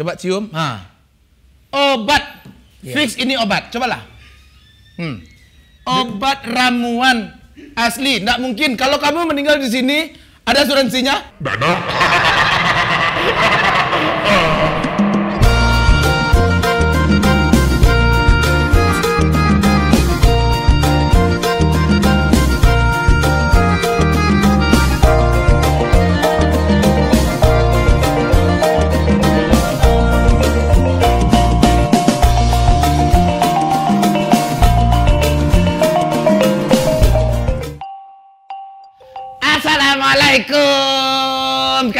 Coba cium. Ha. Obat. Yeah. Fix ini obat. Cobalah. Hmm. Obat ramuan asli. Nggak mungkin. Kalau kamu meninggal di sini, ada asuransinya? Nggak ada.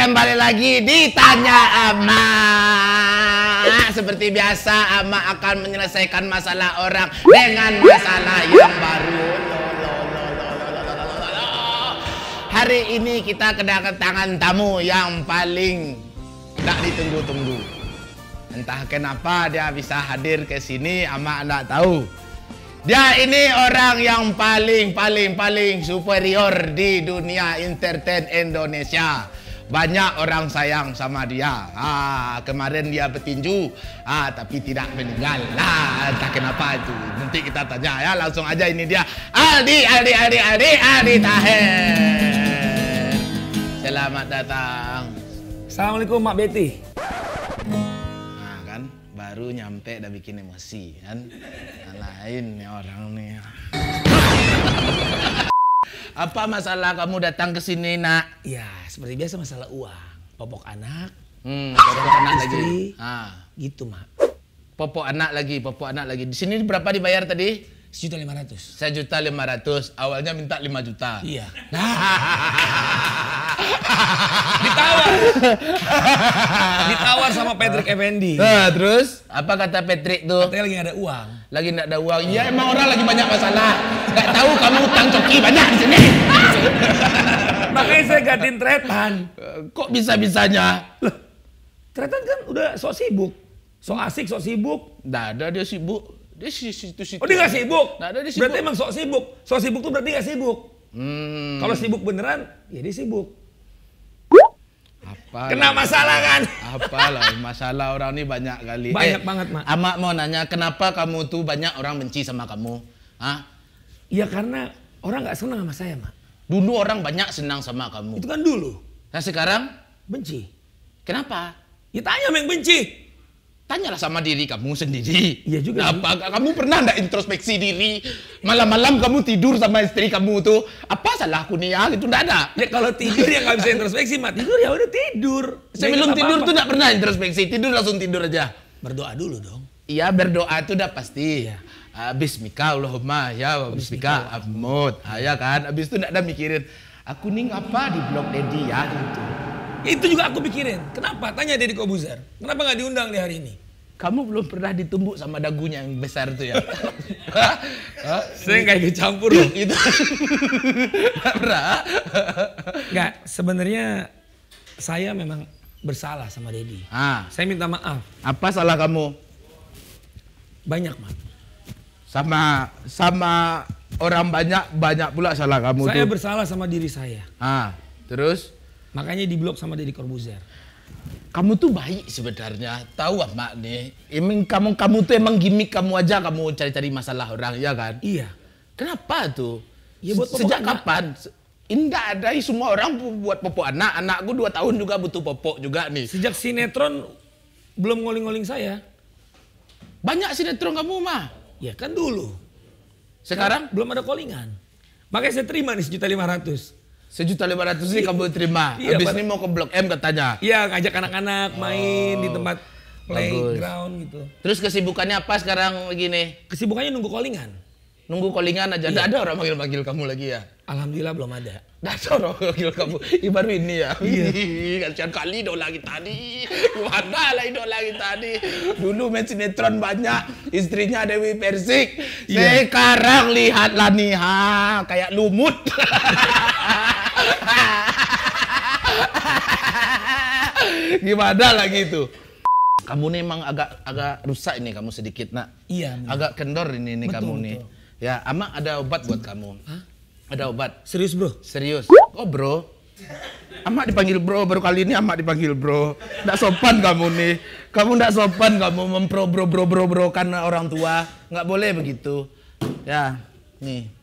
kembali lagi ditanya ama seperti biasa ama akan menyelesaikan masalah orang dengan masalah yang baru hari ini kita kedatangan tamu yang paling tak ditunggu-tunggu entah kenapa dia bisa hadir ke sini ama tidak tahu dia ini orang yang paling paling paling superior di dunia entertain Indonesia banyak orang sayang sama dia. Ah, kemarin dia petinju, ah tapi tidak meninggal. Lah, entah kenapa itu. Nanti kita tanya ya, langsung aja ini dia. Aldi, Aldi, Aldi, Aldi, Aldi Taher. Selamat datang. Assalamualaikum Mak Betty. Nah kan, baru nyampe udah bikin emosi kan. Nah, lain nih orang nih. Apa masalah kamu datang ke sini, Nak? Ya, seperti biasa masalah uang. Popok anak. Hmm, popok anak anak lagi. Ah. Gitu, Mak. Popok anak lagi, popok anak lagi. Di sini berapa dibayar tadi? Sejuta lima ratus. juta lima ratus. Awalnya minta lima juta. Iya. Nah. Ditawar. Ditawar sama Patrick Effendi. Nah, terus apa kata Patrick tuh? Katanya lagi ada uang. Lagi nggak ada uang. Iya, emang orang lagi banyak masalah. Gak tahu kamu utang coki banyak di sini. Makanya saya gantiin tretan. Kok bisa-bisanya? tretan kan udah sok sibuk. Sok asik, sok sibuk. Nggak dia sibuk dia situ-situ. Oh dia gak sibuk? Nah, dia, sibuk. Berarti emang sok sibuk. Sok sibuk tuh berarti gak sibuk. Hmm. Kalau sibuk beneran, ya dia sibuk. Apa? Kena masalah kan? Apalah masalah orang ini banyak kali. Eh, banyak eh, banget, Mak. Amak ah, mau nanya, kenapa kamu tuh banyak orang benci sama kamu? Hah? Ya karena orang nggak senang sama saya, Mak. Dulu orang banyak senang sama kamu. Itu kan dulu. Nah sekarang? Benci. Kenapa? Ya tanya yang benci tanyalah sama diri kamu sendiri. Iya juga. Apa kamu pernah ndak introspeksi diri? Malam-malam kamu tidur sama istri kamu tuh, apa salah aku nih ya? Itu ndak ada. Ya kalau tidur ya nggak bisa introspeksi, Mati tidur ya udah tidur. Sebelum tidur apa -apa. tuh ndak pernah introspeksi, tidur langsung tidur aja. Berdoa dulu dong. Iya berdoa itu udah pasti. Ya. Abis ah, bismika Allahumma ya abis bismika amut. Ah, ya kan, abis itu ndak ada mikirin aku nih ngapa di blog Dedi ya gitu. Itu juga aku pikirin. Kenapa? Tanya Deddy Kobuzer. Kenapa nggak diundang di hari ini? kamu belum pernah ditumbuk sama dagunya yang besar itu ya. Saya nggak dicampur loh. itu. Nggak pernah. Nggak, sebenarnya saya memang bersalah sama Dedi. Ah. Saya minta maaf. Apa salah kamu? Banyak, mas. Sama sama orang banyak banyak pula salah kamu saya tuh. bersalah sama diri saya. Ah, terus? Makanya diblok sama Deddy Corbuzier kamu tuh baik sebenarnya tahu apa ah, mak nih emang kamu kamu tuh emang gimmick kamu aja kamu cari-cari masalah orang ya kan iya kenapa tuh ya buat sejak anak. kapan enggak ada semua orang buat popok anak anakku dua tahun juga butuh popok juga nih sejak sinetron belum ngoling-ngoling saya banyak sinetron kamu mah ya kan dulu sekarang kan belum ada kolingan makanya saya terima nih sejuta lima ratus sejuta lima ratus ini kamu terima. Iya, Abis ini mau ke Blok M katanya. Iya, ngajak anak-anak main oh, di tempat playground bagus. gitu. Terus kesibukannya apa sekarang begini? Kesibukannya nunggu callingan. Nunggu callingan aja. Iya. Ada orang manggil-manggil kamu lagi ya? Alhamdulillah belum ada. Dasar orang manggil kamu. baru ini ya. Iya. Kasihan kali do lagi tadi. Gimana lah do lagi tadi. Dulu main sinetron banyak. Istrinya Dewi Persik. Iya. Sekarang lihatlah nih. Ha, kayak lumut. Gimana lagi itu? Kamu nih emang agak agak rusak ini kamu sedikit nak. Iya. Agak kendor ini ini betul, kamu betul. nih. Ya, ama ada obat buat kamu. Hah? Ada obat. Serius bro? Serius. Oh bro. Amak dipanggil bro, baru kali ini amak dipanggil bro. Tak sopan kamu nih. Kamu tak sopan kamu mempro bro bro bro bro karena orang tua. Nggak boleh begitu. Ya, nih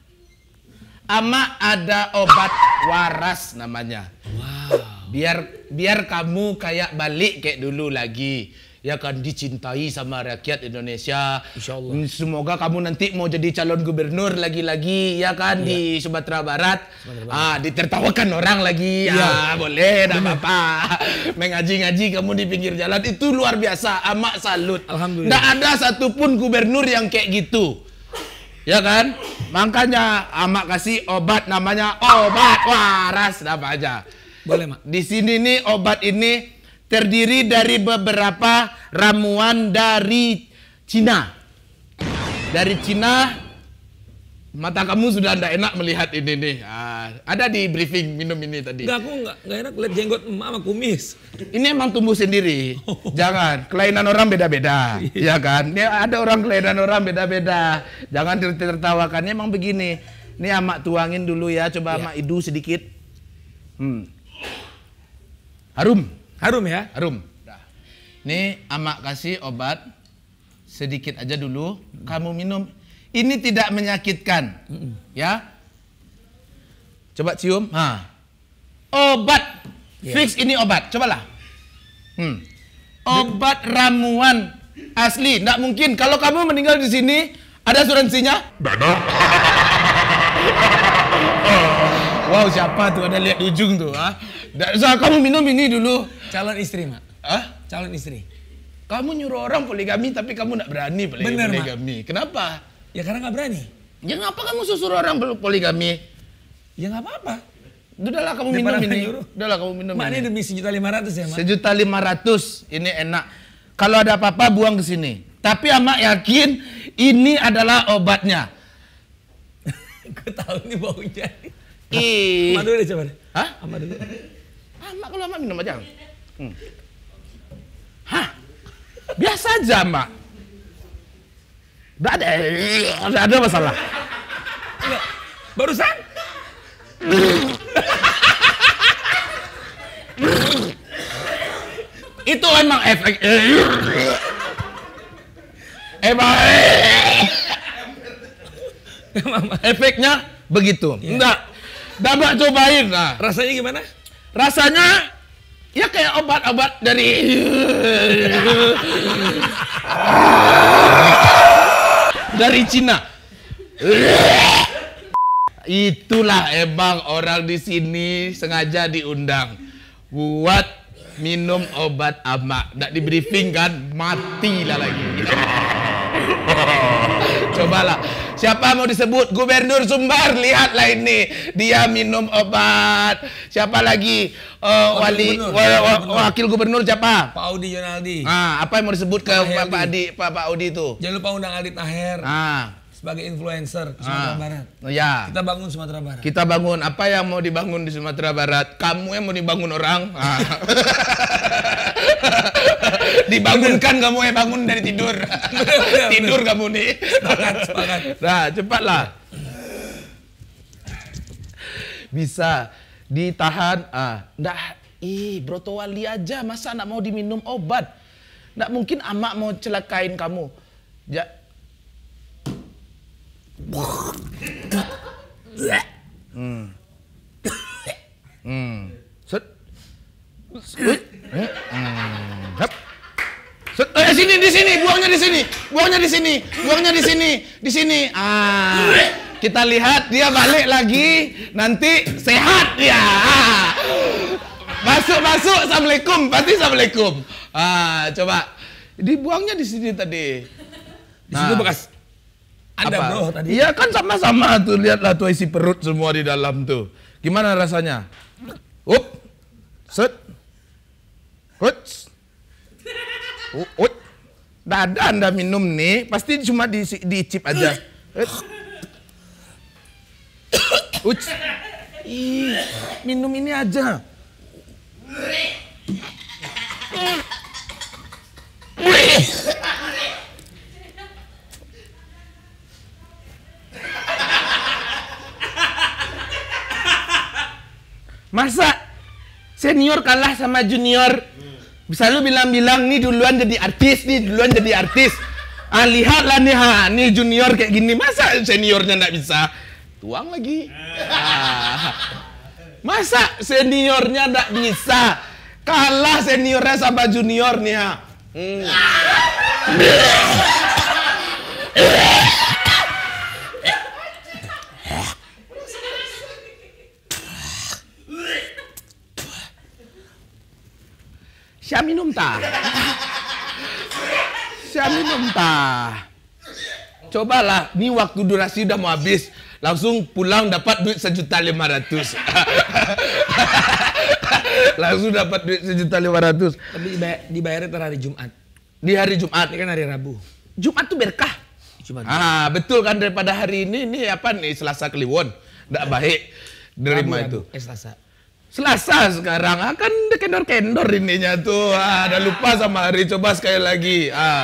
ama ada obat waras namanya. Wow. Biar biar kamu kayak balik kayak dulu lagi. Ya kan dicintai sama rakyat Indonesia. Insya Allah. Hmm, semoga kamu nanti mau jadi calon gubernur lagi-lagi ya kan ya. di Sumatera Barat. Sumatera Barat. Ah, ditertawakan orang lagi. Ya, ah, boleh tidak apa-apa. Mengaji-ngaji kamu di pinggir jalan itu luar biasa. Amak salut. Alhamdulillah. Tidak ada satupun gubernur yang kayak gitu. Ya kan? Makanya amak kasih obat namanya obat waras apa aja. Boleh, Mak. Di sini nih obat ini terdiri dari beberapa ramuan dari Cina. Dari Cina mata kamu sudah tidak enak melihat ini nih. Ah, ada di briefing minum ini tadi. Enggak, aku enggak, enggak enak lihat jenggot emak sama kumis. Ini emang tumbuh sendiri. Oh. Jangan, kelainan orang beda-beda. Iya. ya kan? Ini ada orang kelainan orang beda-beda. Jangan ini emang begini. Ini amak tuangin dulu ya, coba ya. amak idu sedikit. Hmm. Harum. Harum ya? Harum. Ini amak kasih obat sedikit aja dulu, kamu minum. Ini tidak menyakitkan. Ya Coba cium. Ha. Obat. Yeah. Fix ini obat. Cobalah. Hmm. Obat ramuan asli. Nggak mungkin. Kalau kamu meninggal di sini, ada asuransinya? Nggak wow, siapa tuh ada lihat di ujung tuh, ha? Ah. Nggak usah kamu minum ini dulu. Calon istri, Mak. Hah? Calon istri. Kamu nyuruh orang poligami tapi kamu nggak berani poligami. Bener, poligami. Mak. Kenapa? Ya karena nggak berani. Ya ngapa kamu suruh orang poligami? Ya nggak apa-apa. Udahlah kamu minum ini. Euro. Udahlah kamu minum. ini demi sejuta lima ratus ya, Mak? Sejuta lima ratus ini enak. Kalau ada apa-apa buang ke sini. Tapi ama yakin ini adalah obatnya. Gue tahu ini baunya. Ih. Amak dulu deh coba. Hah? Amak dulu. Amak kalau Amak minum aja. Hmm. Hah? Biasa aja, amak. Gak ada, eh, ada masalah. Barusan itu emang efek eh, eh, efeknya begitu enggak iya. Dabak cobain lah. Rasanya gimana? Rasanya ya kayak obat-obat dari dari Cina. Itulah emang orang di sini sengaja diundang buat minum obat amak. Tidak di briefing kan, lah lagi. Coba lah Siapa mau disebut Gubernur Sumbar? Lihatlah ini. Dia minum obat. Siapa lagi? Uh, wali gubernur. Wa, gubernur. wakil gubernur siapa? Pak Audi Yonaldi. Ah, apa yang mau disebut Pak ke Pak Adi, Pak Pak Audi itu? Jangan lupa undang Adit Aher. Ah sebagai influencer Sumatera ah. Barat. Oh, ya. Kita bangun Sumatera Barat. Kita bangun apa yang mau dibangun di Sumatera Barat? Kamu yang mau dibangun orang. Ah. Dibangunkan kamu yang bangun dari tidur. tidur kamu nih. Semangat, semangat. Nah, cepatlah. Bisa ditahan. Ah, ndak ih, Broto Wali aja masa nak mau diminum obat. Ndak mungkin amak mau celakain kamu. Ya. Hmm. Hmm. Set. Set. Set. Eh sini di sini, buangnya di sini. Buangnya di sini. Buangnya di sini. Di sini. Ah. Kita lihat dia balik lagi nanti sehat ya. Ah. Masuk masuk. Assalamualaikum. Pasti Assalamualaikum. Ah, coba. Dibuangnya di sini tadi. Di nah. situ bekas anda bro tadi. Iya kan sama-sama tuh lihatlah tuh isi perut semua di dalam tuh. Gimana rasanya? Up, set, kuts, ut. Dada anda minum nih, pasti cuma di, diicip aja. Uts. Ih, minum ini aja. Wih. Masa senior kalah sama junior? Bisa lu bilang-bilang nih duluan jadi artis, nih duluan jadi artis. Ah lihatlah nih ha, nih junior kayak gini. Masa seniornya nggak bisa? Tuang lagi. Ah. Masa seniornya nggak bisa? Kalah seniornya sama juniornya Hmm. Saya minum tak. Saya minum tah. Cobalah, ni waktu durasi udah mau habis. Langsung pulang dapat duit sejuta lima ratus. Langsung dapat duit sejuta lima ratus. Tapi dibayar, dibayarnya hari Jumat. Di hari Jumat. Ini kan hari Rabu. Jumat tuh berkah. Jumat. Ah, betul kan daripada hari ini ini apa nih Selasa Kliwon. Tak baik. Nerima kan itu. Rabu. Eh, Selasa. Selasa sekarang akan ah, kan kendor-kendor ininya tuh. Ah, ada lupa sama hari. Coba sekali lagi. Ah.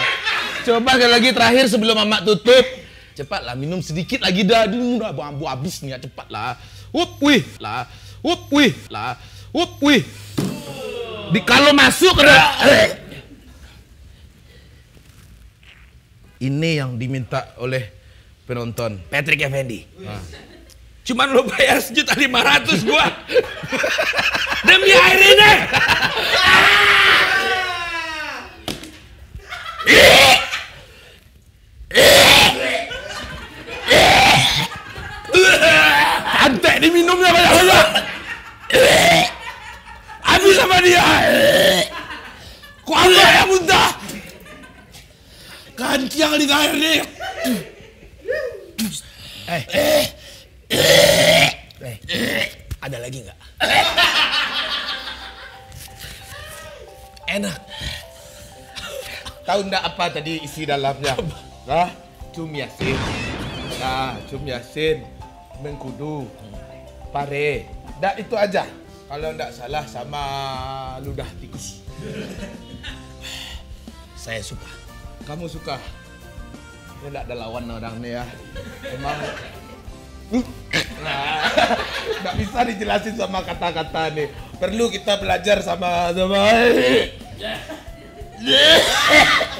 Coba sekali lagi terakhir sebelum mamak tutup. Cepatlah minum sedikit lagi dah. Dulu udah buang habis nih ya. Cepatlah. Wup, wih, lah. Wup, wih, lah. Wup, wih. Di kalau masuk ini yang diminta oleh penonton Patrick Effendi. Ah. Cuman lo bayar sejuta lima ratus gua. Demi air ini. Ada lagi nggak? Enak. Tahu nggak apa tadi isi dalamnya? Nah, cum yasin. Nah, cum yasin. Mengkudu. Pare. Ndak itu aja. Kalau nggak salah sama ludah tikus. Saya suka. Kamu suka? Ini ada lawan orang nih ya. Emang Nah, nggak bisa dijelasin sama kata-kata nih. Perlu kita belajar sama sama. Ya. Ya.